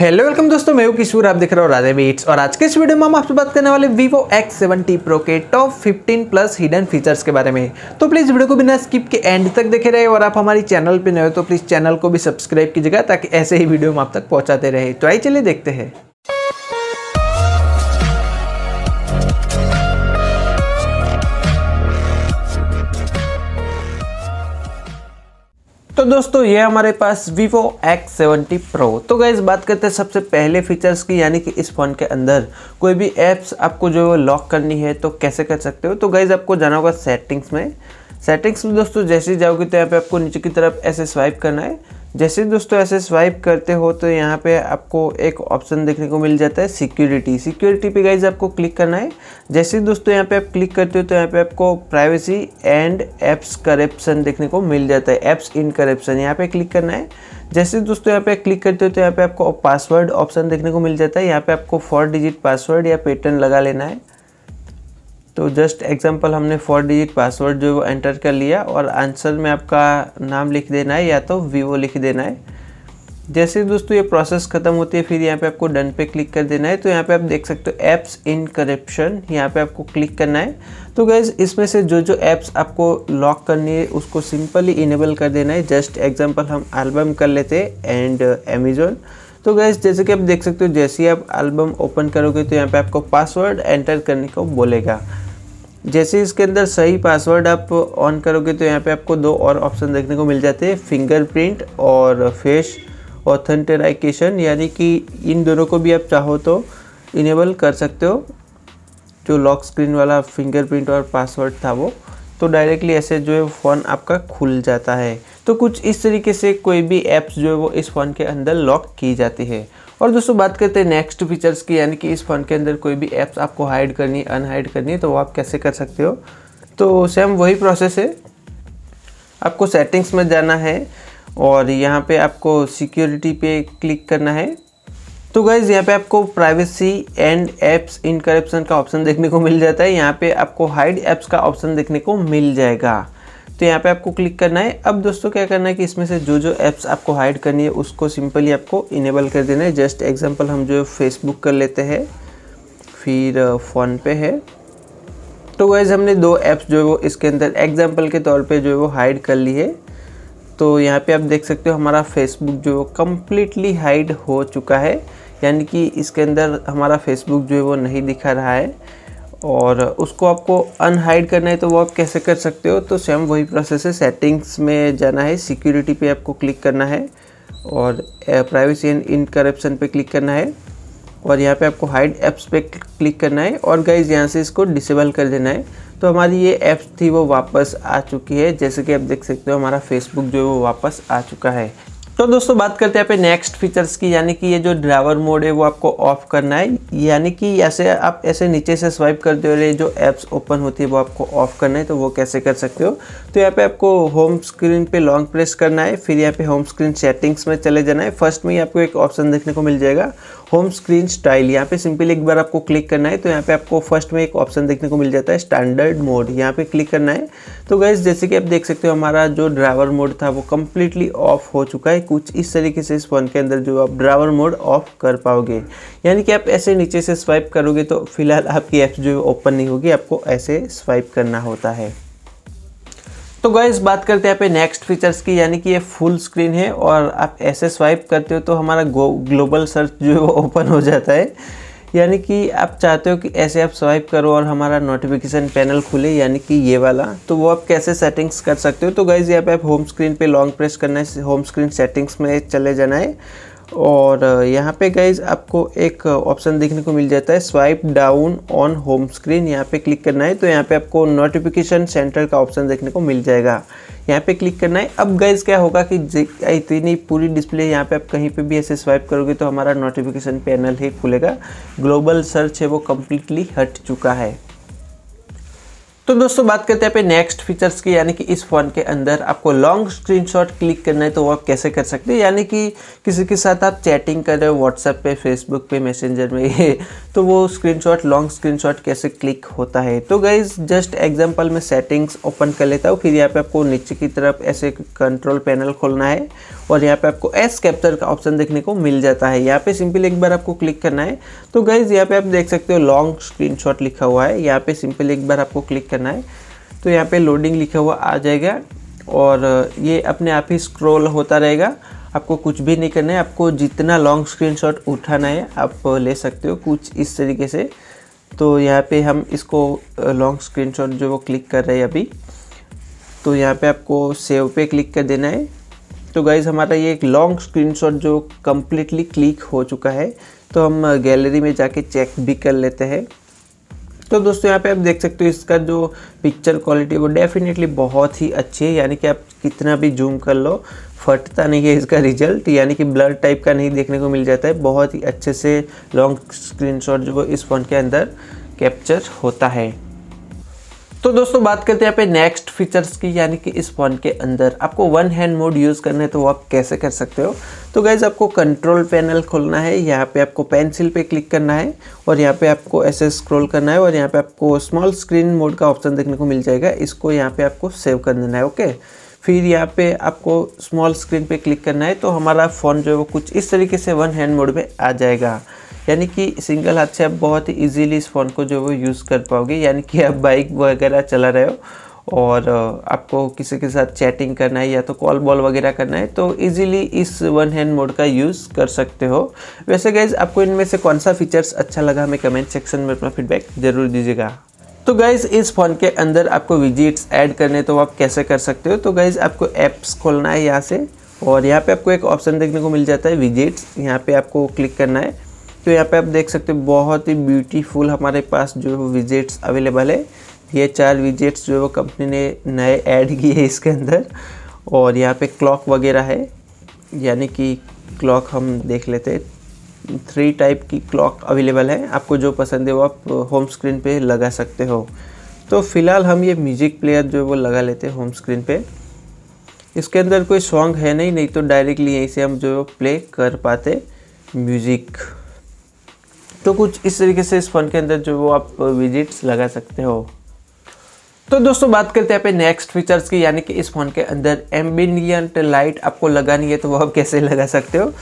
hello welcome दोस्तों मैं हूं किशोर आप देख रहे हो राजा बीट्स और आज के इस वीडियो में हम आपसे बात करने वाले वीवो X70 Pro के टॉप 15 प्लस हिडन फीचर्स के बारे में तो प्लीज़ वीडियो को बिना स्किप के एंड तक देखे रहे और आप हमारी चैनल पर नए हो तो प्लीज़ चैनल को भी सब्सक्राइब कीजिएगा ताकि ऐसे ही वीडियो हम आप तक पहुँचाते रहे तो आई चलिए देखते हैं तो दोस्तों ये हमारे पास Vivo X70 Pro तो गैस बात करते हैं सबसे पहले फीचर्स की यानी कि इस फ़ोन के अंदर कोई भी ऐप्स आपको जो है लॉक करनी है तो कैसे कर सकते हो तो गैस आपको जाना होगा सेटिंग्स में सेटिंग्स में दोस्तों जैसे ही जाओगे तो यहाँ पे आपको नीचे की तरफ ऐसे स्वाइप करना है जैसे दोस्तों ऐसे स्वाइप करते हो तो यहाँ पे आपको एक ऑप्शन देखने को मिल जाता है सिक्योरिटी सिक्योरिटी पे गाइज आपको क्लिक करना है जैसे दोस्तों यहाँ पे आप क्लिक करते हो तो यहाँ पे आपको प्राइवेसी एंड एप्स करप्शन देखने को मिल जाता है एप्स इन करप्शन यहाँ पे क्लिक करना है जैसे दोस्तों यहाँ पे क्लिक करते हो तो यहाँ पे आपको पासवर्ड ऑप्शन देखने को मिल जाता है यहाँ पे आपको फोर डिजिट पासवर्ड या पैटर्न लगा लेना है तो जस्ट एग्जांपल हमने फोर डिजिट पासवर्ड जो वो एंटर कर लिया और आंसर में आपका नाम लिख देना है या तो वीवो लिख देना है जैसे दोस्तों ये प्रोसेस ख़त्म होती है फिर यहाँ पे आपको डन पे क्लिक कर देना है तो यहाँ पे आप देख सकते हो ऐप्स इन करप्शन यहाँ पे आपको क्लिक करना है तो गैज़ इसमें से जो जो ऐप्स आपको लॉक करनी है उसको सिंपली इनेबल कर देना है जस्ट एग्जांपल हम एल्बम कर लेते हैं एंड अमेजोन तो गैस जैसे कि आप देख सकते हो जैसे ही आप एल्बम ओपन करोगे तो यहाँ पर आपको पासवर्ड एंटर करने को बोलेगा जैसे इसके अंदर सही पासवर्ड आप ऑन करोगे तो यहाँ पे आपको दो और ऑप्शन देखने को मिल जाते हैं फिंगरप्रिंट और फेस ऑथेंटिकेशन यानी कि इन दोनों को भी आप चाहो तो इनेबल कर सकते हो जो लॉक स्क्रीन वाला फिंगरप्रिंट और पासवर्ड था वो तो डायरेक्टली ऐसे जो है फ़ोन आपका खुल जाता है तो कुछ इस तरीके से कोई भी ऐप्स जो है वो इस फ़ोन के अंदर लॉक की जाती है और दोस्तों बात करते हैं नेक्स्ट फीचर्स की यानी कि इस फ़ोन के अंदर कोई भी ऐप्स आपको हाइड करनी है अनहाइड करनी है तो वो आप कैसे कर सकते हो तो सेम वही प्रोसेस है आपको सेटिंग्स में जाना है और यहाँ पे आपको सिक्योरिटी पे क्लिक करना है तो गाइज़ यहाँ पे आपको प्राइवेसी एंड ऐप्स इनकरप्शन का ऑप्शन देखने को मिल जाता है यहाँ पे आपको हाइड ऐप्स का ऑप्शन देखने को मिल जाएगा तो यहाँ पे आपको क्लिक करना है अब दोस्तों क्या करना है कि इसमें से जो जो ऐप्स आपको हाइड करनी है उसको सिंपली आपको इनेबल कर देना है जस्ट एग्जांपल हम जो फेसबुक कर लेते हैं फिर फोन पे है तो वैज़ हमने दो ऐप्स जो है वो इसके अंदर एग्जाम्पल के तौर पर जो है वो हाइड कर ली है तो यहाँ पे आप देख सकते हो हमारा फेसबुक जो है वो कम्प्लीटली हाइड हो चुका है यानी कि इसके अंदर हमारा फेसबुक जो है वो नहीं दिखा रहा है और उसको आपको अनहाइड करना है तो वो आप कैसे कर सकते हो तो सेम वही प्रोसेस है सेटिंग्स में जाना है सिक्योरिटी पे आपको क्लिक करना है और प्राइवेसी एंड इन करप्शन पे क्लिक करना है और यहाँ पे आपको हाइड ऐप्स पे क्लिक करना है और गाइज यहाँ से इसको डिसेबल कर देना है तो हमारी ये ऐप्स थी वो वापस आ चुकी है जैसे कि आप देख सकते हो हमारा फेसबुक जो है वो वापस आ चुका है तो दोस्तों बात करते हैं पे नेक्स्ट फीचर्स की यानी कि ये जो ड्राइवर मोड है वो आपको ऑफ करना है यानी कि ऐसे आप ऐसे नीचे से स्वाइप करते रहे जो ऐप्स ओपन होती है वो आपको ऑफ करना है तो वो कैसे कर सकते हो तो यहाँ पे आपको होम स्क्रीन पे लॉन्ग प्रेस करना है फिर यहाँ पे होम स्क्रीन सेटिंग्स में चले जाना है फर्स्ट में ही आपको एक ऑप्शन देखने को मिल जाएगा होम स्क्रीन स्टाइल यहाँ पे सिंपली एक बार आपको क्लिक करना है तो यहाँ पे आपको फर्स्ट में एक ऑप्शन देखने को मिल जाता है स्टैंडर्ड मोड यहाँ पे क्लिक करना है तो गैस जैसे कि आप देख सकते हो हमारा जो ड्राइवर मोड था वो कम्प्लीटली ऑफ हो चुका है कुछ इस तरीके से इस फ़ोन के अंदर जो आप ड्राइवर मोड ऑफ कर पाओगे यानी कि आप ऐसे नीचे से स्वाइप करोगे तो फिलहाल आपकी ऐप जो है ओपन नहीं होगी आपको ऐसे स्वाइप करना होता है तो गाइज बात करते हैं यहाँ पे नेक्स्ट फीचर्स की यानी कि ये फुल स्क्रीन है और आप ऐसे स्वाइप करते हो तो हमारा ग्लोबल सर्च जो है वो ओपन हो जाता है यानी कि आप चाहते हो कि ऐसे आप स्वाइप करो और हमारा नोटिफिकेशन पैनल खुले यानी कि ये वाला तो वो आप कैसे सेटिंग्स कर सकते हो तो गाइज यहाँ पे आप होम स्क्रीन पे लॉन्ग प्रेस करना है होम स्क्रीन सेटिंग्स में चले जाना है और यहाँ पे गाइज आपको एक ऑप्शन देखने को मिल जाता है swipe down on home screen यहाँ पे क्लिक करना है तो यहाँ पे आपको नोटिफिकेशन सेंटर का ऑप्शन देखने को मिल जाएगा यहाँ पे क्लिक करना है अब गाइज क्या होगा कि इतनी पूरी डिस्प्ले यहाँ पे आप कहीं पे भी ऐसे स्वाइप करोगे तो हमारा नोटिफिकेशन पैनल ही खुलेगा ग्लोबल सर्च है वो कम्प्लीटली हट चुका है तो दोस्तों बात करते हैं पे नेक्स्ट फीचर्स की यानी कि इस फ़ोन के अंदर आपको लॉन्ग स्क्रीनशॉट क्लिक करना है तो वो आप कैसे कर सकते हैं यानी कि किसी के साथ आप चैटिंग कर रहे हो व्हाट्सएप पे फेसबुक पे मैसेंजर में तो वो स्क्रीनशॉट लॉन्ग स्क्रीनशॉट कैसे क्लिक होता है तो गाइज जस्ट एग्जांपल मैं सेटिंग्स ओपन कर लेता हूँ फिर यहाँ पर आपको नीचे की तरफ ऐसे कंट्रोल पैनल खोलना है और यहाँ पर आपको एस कैप्चर का ऑप्शन देखने को मिल जाता है यहाँ पर सिंपल एक बार आपको क्लिक करना है तो गाइज़ यहाँ पर आप देख सकते हो लॉन्ग स्क्रीन लिखा हुआ है यहाँ पर सिंपल एक बार आपको क्लिक करना करना है तो यहाँ पे लोडिंग लिखा हुआ आ जाएगा और ये अपने आप ही स्क्रॉल होता रहेगा आपको कुछ भी नहीं करना है आपको जितना लॉन्ग स्क्रीनशॉट उठाना है आप ले सकते हो कुछ इस तरीके से तो यहाँ पे हम इसको लॉन्ग स्क्रीनशॉट जो वो क्लिक कर रहे हैं अभी तो यहाँ पे आपको सेव पे क्लिक कर देना है तो गाइज़ हमारा ये एक लॉन्ग स्क्रीनशॉट जो कम्प्लीटली क्लिक हो चुका है तो हम गैलरी में जाके चेक भी कर लेते हैं तो दोस्तों यहाँ पे आप देख सकते हो इसका जो पिक्चर क्वालिटी वो डेफिनेटली बहुत ही अच्छी है यानी कि आप कितना भी जूम कर लो फटता नहीं है इसका रिजल्ट यानी कि ब्लर टाइप का नहीं देखने को मिल जाता है बहुत ही अच्छे से लॉन्ग स्क्रीनशॉट जो इस फ़ोन के अंदर कैप्चर होता है तो दोस्तों बात करते हैं यहाँ पे नेक्स्ट फीचर्स की यानी कि इस फ़ोन के अंदर आपको वन हैंड मोड यूज़ करना है तो वो आप कैसे कर सकते हो तो गैज़ आपको कंट्रोल पैनल खोलना है यहाँ पे आपको पेंसिल पे क्लिक करना है और यहाँ पे आपको ऐसे स्क्रॉल करना है और यहाँ पे आपको स्मॉल स्क्रीन मोड का ऑप्शन देखने को मिल जाएगा इसको यहाँ पे आपको सेव कर देना है ओके फिर यहाँ पे आपको स्मॉल स्क्रीन पे क्लिक करना है तो हमारा फ़ोन जो है वो कुछ इस तरीके से वन हैंड मोड में आ जाएगा यानी कि सिंगल हाथ से आप बहुत ही ईजिली इस फ़ोन को जो है वो यूज़ कर पाओगे यानी कि आप बाइक वगैरह चला रहे हो और आपको किसी के साथ चैटिंग करना है या तो कॉल बॉल वगैरह करना है तो इजीली इस वन हैंड मोड का यूज़ कर सकते हो वैसे गाइज आपको इनमें से कौन सा फीचर्स अच्छा लगा हमें कमेंट सेक्शन में अपना फीडबैक ज़रूर दीजिएगा तो गाइज़ इस फ़ोन के अंदर आपको विजिट्स ऐड करने तो आप कैसे कर सकते हो तो गाइज़ आपको ऐप्स खोलना है यहाँ से और यहाँ पे आपको एक ऑप्शन देखने को मिल जाता है विजिट्स यहाँ पे आपको क्लिक करना है तो यहाँ पे आप देख सकते हो बहुत ही ब्यूटीफुल हमारे पास जो विजिट्स अवेलेबल है ये चार विजिट्स जो है वो कंपनी ने नए ऐड किए हैं इसके अंदर और यहाँ पे क्लॉक वगैरह है यानी कि क्लॉक हम देख लेते हैं थ्री टाइप की क्लॉक अवेलेबल है आपको जो पसंद है वो आप होम स्क्रीन पे लगा सकते हो तो फिलहाल हम ये म्यूजिक प्लेयर जो है वो लगा लेते हैं होम स्क्रीन पे इसके अंदर कोई सॉन्ग है नहीं नहीं तो डायरेक्टली यहीं से हम जो है प्ले कर पाते म्यूजिक तो कुछ इस तरीके से इस फ़ोन के अंदर जो वो आप विजिट्स लगा सकते हो तो दोस्तों बात करते हैं पे नेक्स्ट फीचर्स की यानी कि इस फ़ोन के अंदर एम्बिनियंट लाइट आपको लगानी है तो वो आप कैसे लगा सकते हो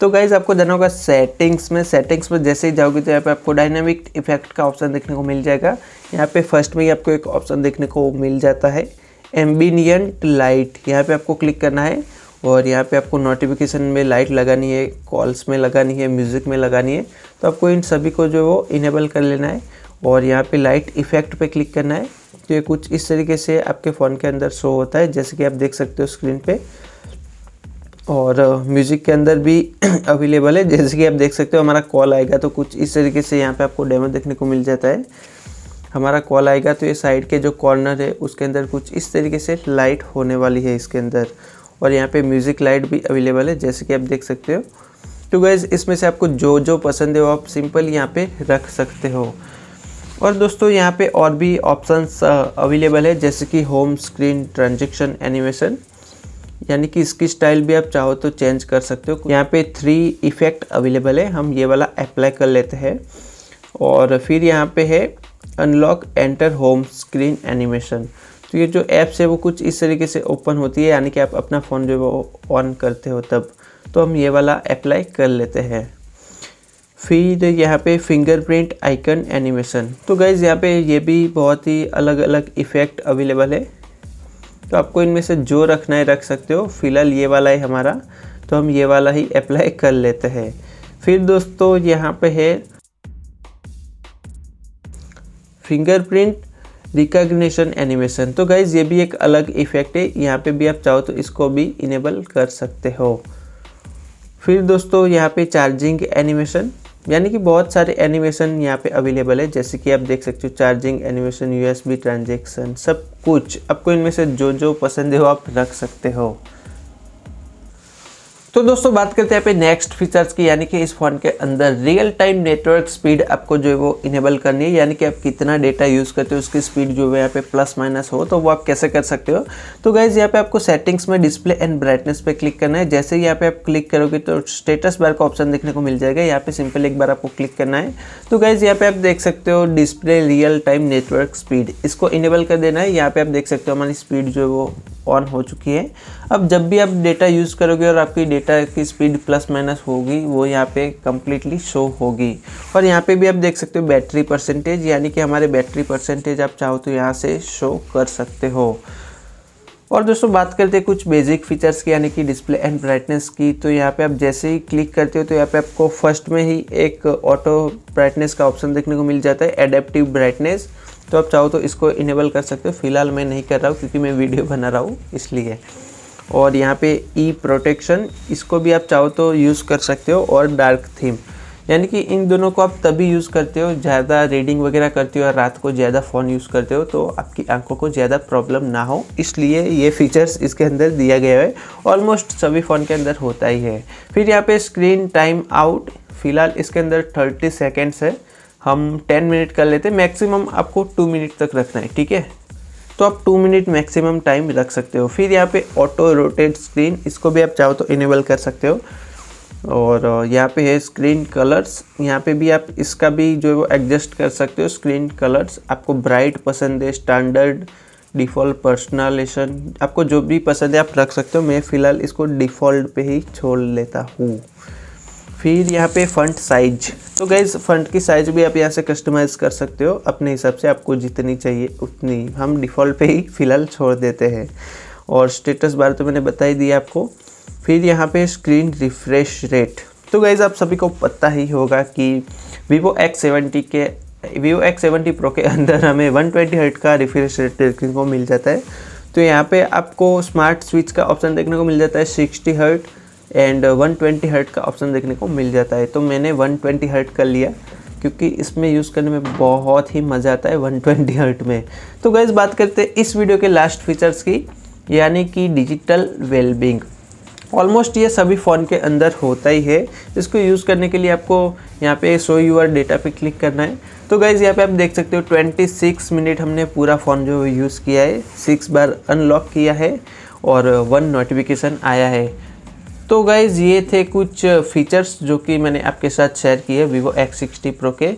तो गाइज आपको जाना होगा सेटिंग्स में सेटिंग्स में जैसे ही जाओगे तो यहाँ पे आपको डायनामिक इफेक्ट का ऑप्शन देखने को मिल जाएगा यहाँ पे फर्स्ट में ही आपको एक ऑप्शन देखने को मिल जाता है एम्बीनियंट लाइट यहाँ पे आपको क्लिक करना है और यहाँ पे आपको नोटिफिकेशन में लाइट लगानी है कॉल्स में लगानी है म्यूज़िक में लगानी है तो आपको इन सभी को जो वो इनेबल कर लेना है और यहाँ पे लाइट इफेक्ट पे क्लिक करना है तो ये कुछ इस तरीके से आपके फ़ोन के अंदर शो होता है जैसे कि आप देख सकते हो स्क्रीन पर और म्यूज़िक के अंदर भी अवेलेबल है जैसे कि आप देख सकते हो हमारा कॉल आएगा तो कुछ इस तरीके से यहाँ पे आपको डेमो देखने को मिल जाता है हमारा कॉल आएगा तो ये साइड के जो कॉर्नर है उसके अंदर कुछ इस तरीके से लाइट होने वाली है इसके अंदर और यहाँ पे म्यूज़िक लाइट भी अवेलेबल है जैसे कि आप देख सकते हो तो गैज़ इसमें से आपको जो जो पसंद है वो आप सिंपल यहाँ पर रख सकते हो और दोस्तों यहाँ पर और भी ऑप्शन अवेलेबल है जैसे कि होम स्क्रीन ट्रांजेक्शन एनिमेशन यानी कि इसकी स्टाइल भी आप चाहो तो चेंज कर सकते हो यहाँ पे थ्री इफ़ेक्ट अवेलेबल है हम ये वाला अप्लाई कर लेते हैं और फिर यहाँ पे है unlock enter home screen animation तो ये जो ऐप्स है वो कुछ इस तरीके से ओपन होती है यानी कि आप अपना फ़ोन जो है वो ऑन करते हो तब तो हम ये वाला अप्लाई कर लेते हैं फिर यहाँ पे फिंगरप्रिंट आइकन एनिमेशन तो गाइज़ यहाँ पे ये भी बहुत ही अलग अलग इफ़ेक्ट अवेलेबल है तो आपको इनमें से जो रखना है रख सकते हो फिलहाल ये वाला है हमारा तो हम ये वाला ही अप्लाई कर लेते हैं फिर दोस्तों यहाँ पे है फिंगरप्रिंट रिकॉग्निशन एनिमेशन तो गाइज ये भी एक अलग इफेक्ट है यहाँ पे भी आप चाहो तो इसको भी इनेबल कर सकते हो फिर दोस्तों यहाँ पे चार्जिंग एनिमेशन यानी कि बहुत सारे एनिमेशन यहाँ पे अवेलेबल है जैसे कि आप देख सकते हो चार्जिंग एनिमेशन यूएसबी ट्रांजेक्शन सब कुछ आपको इनमें से जो जो पसंद है वो आप रख सकते हो तो दोस्तों बात करते हैं पे नेक्स्ट फीचर्स की यानी कि इस फ़ोन के अंदर रियल टाइम नेटवर्क स्पीड आपको जो है वो इनेबल करनी है यानी कि आप कितना डेटा यूज़ करते हो उसकी स्पीड जो है यहाँ पे प्लस माइनस हो तो वो आप कैसे कर सकते हो तो गाइज़ यहाँ पे आपको सेटिंग्स में डिस्प्ले एंड ब्राइटनेस पे क्लिक करना है जैसे यहाँ पे आप क्लिक करोगे तो स्टेटस बार का ऑप्शन देखने को मिल जाएगा यहाँ पे सिंपल एक बार आपको क्लिक करना है तो गाइज़ यहाँ पे आप देख सकते हो display real time network speed इसको इनेबल कर देना है यहाँ पे आप देख सकते हो हमारी स्पीड जो है वो ऑन हो चुकी है अब जब भी आप डेटा यूज़ करोगे और आपकी डेटा की स्पीड प्लस माइनस होगी वो यहाँ पे कम्प्लीटली शो होगी और यहाँ पे भी आप देख सकते हो बैटरी परसेंटेज यानी कि हमारे बैटरी परसेंटेज आप चाहो तो यहाँ से शो कर सकते हो और दोस्तों बात करते हैं कुछ बेसिक फीचर्स की यानी कि डिस्प्ले एंड ब्राइटनेस की तो यहाँ पे आप जैसे ही क्लिक करते हो तो यहाँ पे आपको फर्स्ट में ही एक ऑटो ब्राइटनेस का ऑप्शन देखने को मिल जाता है एडेप्टिव ब्राइटनेस तो आप चाहो तो इसको इनेबल कर सकते हो फिलहाल मैं नहीं कर रहा हूँ क्योंकि मैं वीडियो बना रहा हूँ इसलिए और यहाँ पे ई प्रोटेक्शन इसको भी आप चाहो तो यूज़ कर सकते हो और डार्क थीम यानी कि इन दोनों को आप तभी यूज़ करते हो ज़्यादा रीडिंग वगैरह करते हो और रात को ज़्यादा फ़ोन यूज़ करते हो तो आपकी आंखों को ज़्यादा प्रॉब्लम ना हो इसलिए ये फीचर्स इसके अंदर दिया गया है ऑलमोस्ट सभी फ़ोन के अंदर होता ही है फिर यहाँ पे स्क्रीन टाइम आउट फ़िलहाल इसके अंदर थर्टी सेकेंड्स है हम 10 मिनट कर लेते हैं मैक्सिमम आपको 2 मिनट तक रखना है ठीक है तो आप 2 मिनट मैक्सिमम टाइम रख सकते हो फिर यहाँ पे ऑटो रोटेट स्क्रीन इसको भी आप चाहो तो इनेबल कर सकते हो और यहाँ पे है स्क्रीन कलर्स यहाँ पे भी आप इसका भी जो है वो एडजस्ट कर सकते हो स्क्रीन कलर्स आपको ब्राइट पसंद है स्टैंडर्ड डिफ़ॉल्ट पर्सनलेशन आपको जो भी पसंद है आप रख सकते हो मैं फ़िलहाल इसको डिफ़ॉल्ट पे ही छोड़ लेता हूँ फिर यहाँ पे फंट साइज तो गैस फंट की साइज़ भी आप यहाँ से कस्टमाइज़ कर सकते हो अपने हिसाब से आपको जितनी चाहिए उतनी हम डिफ़ॉल्ट पे ही फ़िलहाल छोड़ देते हैं और स्टेटस बार तो मैंने बता ही दिया आपको फिर यहाँ पे स्क्रीन रिफ्रेश रेट तो गैज़ आप सभी को पता ही होगा कि वीवो एक्स सेवेंटी के वीवो एक्स सेवेंटी प्रो के अंदर हमें वन ट्वेंटी हर्ट का रिफ्रेश रेट देखने को मिल जाता है तो यहाँ पे आपको स्मार्ट स्विच का ऑप्शन देखने को मिल जाता है sixty hertz and 120 twenty hertz का ऑप्शन देखने को मिल जाता है तो मैंने 120 ट्वेंटी हर्ट का लिया क्योंकि इसमें यूज़ करने में बहुत ही मज़ा आता है 120 ट्वेंटी हर्ट में तो गैस बात करते हैं इस वीडियो के लास्ट फीचर्स की यानी कि डिजिटल वेलबिंग ऑलमोस्ट ये सभी फ़ोन के अंदर होता ही है इसको यूज़ करने के लिए आपको यहाँ पे शो आर डेटा पे क्लिक करना है तो गाइज़ यहाँ पे आप देख सकते हो 26 मिनट हमने पूरा फ़ोन जो यूज़ किया है सिक्स बार अनलॉक किया है और वन uh, नोटिफिकेशन आया है तो गाइज़ ये थे कुछ फीचर्स जो कि मैंने आपके साथ शेयर किए वीवो एक्स सिक्सटी प्रो के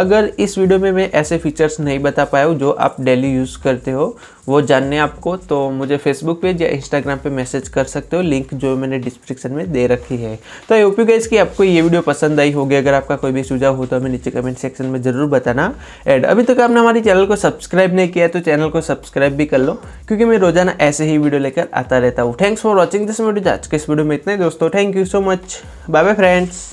अगर इस वीडियो में मैं ऐसे फीचर्स नहीं बता पाया हूँ जो आप डेली यूज़ करते हो वो जानने आपको तो मुझे फेसबुक पेज या इंस्टाग्राम पे मैसेज कर सकते हो लिंक जो मैंने डिस्क्रिप्शन में दे रखी है तो आई होप यू कि आपको ये वीडियो पसंद आई होगी अगर आपका कोई भी सुझाव हो तो हमें नीचे कमेंट सेक्शन में ज़रूर बताना एंड अभी तक आपने हमारे चैनल को सब्सक्राइब नहीं किया तो चैनल को सब्सक्राइब भी कर लो क्योंकि मैं रोजाना ऐसे ही वीडियो लेकर आता रहता हूँ thanks for watching this video आज के इस वीडियो में इतने दोस्तों thank you so much bye bye friends